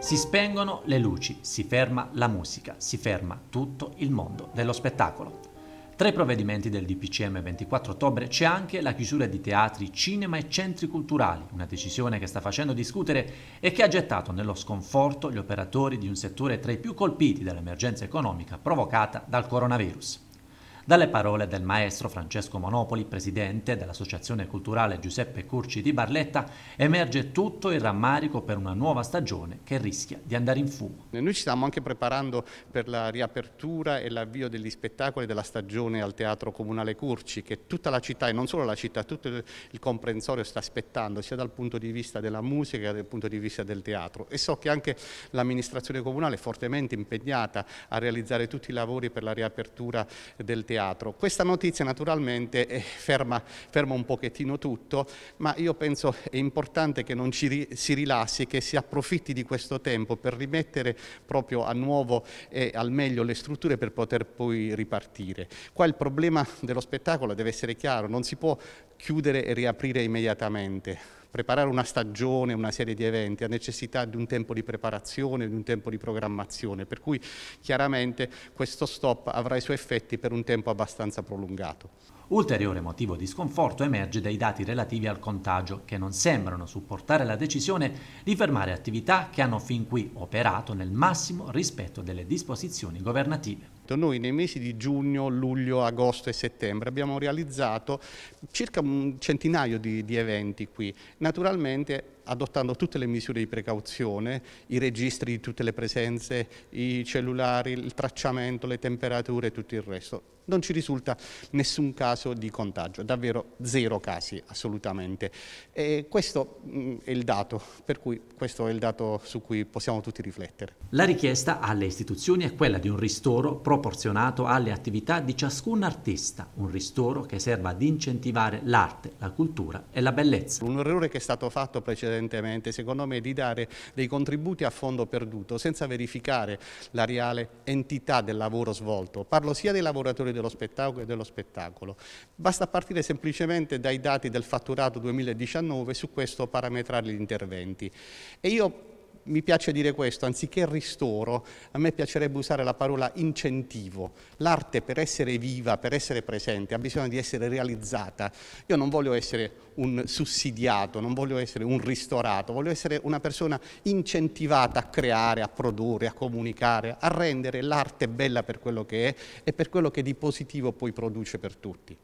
Si spengono le luci, si ferma la musica, si ferma tutto il mondo dello spettacolo. Tra i provvedimenti del DPCM 24 ottobre c'è anche la chiusura di teatri, cinema e centri culturali, una decisione che sta facendo discutere e che ha gettato nello sconforto gli operatori di un settore tra i più colpiti dall'emergenza economica provocata dal coronavirus. Dalle parole del maestro Francesco Monopoli, presidente dell'Associazione Culturale Giuseppe Curci di Barletta, emerge tutto il rammarico per una nuova stagione che rischia di andare in fumo. Noi ci stiamo anche preparando per la riapertura e l'avvio degli spettacoli della stagione al Teatro Comunale Curci, che tutta la città e non solo la città, tutto il comprensorio sta aspettando, sia dal punto di vista della musica che dal punto di vista del teatro. E so che anche l'amministrazione comunale è fortemente impegnata a realizzare tutti i lavori per la riapertura del teatro teatro. Questa notizia naturalmente eh, ferma, ferma, un pochettino tutto, ma io penso è importante che non ci ri, si rilassi, e che si approfitti di questo tempo per rimettere proprio a nuovo e al meglio le strutture per poter poi ripartire. Qua il problema dello spettacolo deve essere chiaro, non si può chiudere e riaprire immediatamente preparare una stagione, una serie di eventi, ha necessità di un tempo di preparazione, di un tempo di programmazione, per cui chiaramente questo stop avrà i suoi effetti per un tempo abbastanza prolungato. Ulteriore motivo di sconforto emerge dai dati relativi al contagio, che non sembrano supportare la decisione di fermare attività che hanno fin qui operato nel massimo rispetto delle disposizioni governative appunto, noi nei mesi di giugno, luglio, agosto e settembre abbiamo realizzato circa un centinaio di, di eventi qui. Naturalmente adottando tutte le misure di precauzione, i registri di tutte le presenze, i cellulari, il tracciamento, le temperature e tutto il resto. Non ci risulta nessun caso di contagio, davvero zero casi assolutamente. E questo mm, è il dato, per cui questo è il dato su cui possiamo tutti riflettere. La richiesta alle istituzioni è quella di un ristoro proporzionato alle attività di ciascun artista, un ristoro che serva ad incentivare l'arte, la cultura e la bellezza. Un errore che è stato fatto precedentemente precedentemente, secondo me, di dare dei contributi a fondo perduto senza verificare la reale entità del lavoro svolto. Parlo sia dei lavoratori dello spettacolo che dello spettacolo. Basta partire semplicemente dai dati del fatturato 2019 e su questo parametrare gli interventi. E io mi piace dire questo, anziché ristoro, a me piacerebbe usare la parola incentivo. L'arte per essere viva, per essere presente, ha bisogno di essere realizzata. Io non voglio essere un sussidiato, non voglio essere un ristorato, voglio essere una persona incentivata a creare, a produrre, a comunicare, a rendere l'arte bella per quello che è e per quello che di positivo poi produce per tutti.